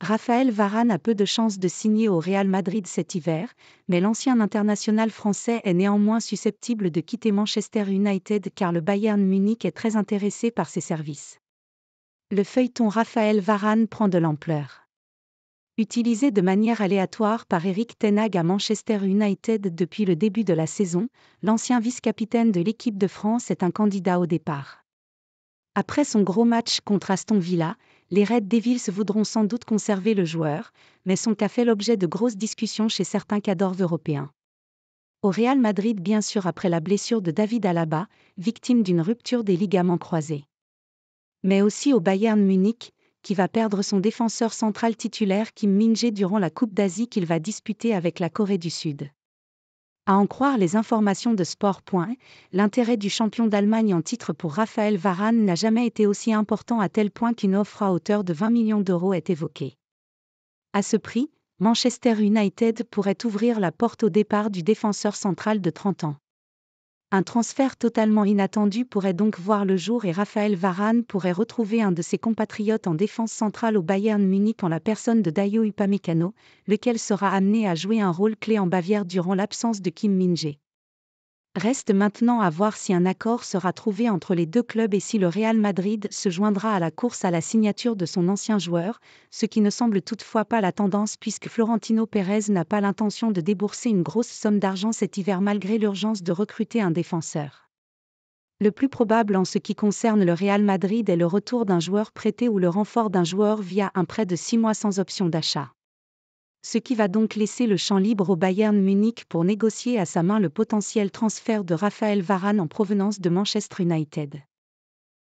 Raphaël Varane a peu de chances de signer au Real Madrid cet hiver, mais l'ancien international français est néanmoins susceptible de quitter Manchester United car le Bayern Munich est très intéressé par ses services. Le feuilleton Raphaël Varane prend de l'ampleur. Utilisé de manière aléatoire par Eric Tenag à Manchester United depuis le début de la saison, l'ancien vice-capitaine de l'équipe de France est un candidat au départ. Après son gros match contre Aston Villa, les Red Devils voudront sans doute conserver le joueur, mais son cas fait l'objet de grosses discussions chez certains cadors européens. Au Real Madrid bien sûr après la blessure de David Alaba, victime d'une rupture des ligaments croisés. Mais aussi au Bayern Munich, qui va perdre son défenseur central titulaire Kim min durant la Coupe d'Asie qu'il va disputer avec la Corée du Sud. À en croire les informations de Sport. L'intérêt du champion d'Allemagne en titre pour Raphaël Varane n'a jamais été aussi important à tel point qu'une offre à hauteur de 20 millions d'euros est évoquée. À ce prix, Manchester United pourrait ouvrir la porte au départ du défenseur central de 30 ans. Un transfert totalement inattendu pourrait donc voir le jour et Raphaël Varane pourrait retrouver un de ses compatriotes en défense centrale au Bayern Munich en la personne de Dayo Upamecano, lequel sera amené à jouer un rôle clé en Bavière durant l'absence de Kim Min-jae. Reste maintenant à voir si un accord sera trouvé entre les deux clubs et si le Real Madrid se joindra à la course à la signature de son ancien joueur, ce qui ne semble toutefois pas la tendance puisque Florentino Pérez n'a pas l'intention de débourser une grosse somme d'argent cet hiver malgré l'urgence de recruter un défenseur. Le plus probable en ce qui concerne le Real Madrid est le retour d'un joueur prêté ou le renfort d'un joueur via un prêt de six mois sans option d'achat ce qui va donc laisser le champ libre au Bayern Munich pour négocier à sa main le potentiel transfert de Raphaël Varane en provenance de Manchester United.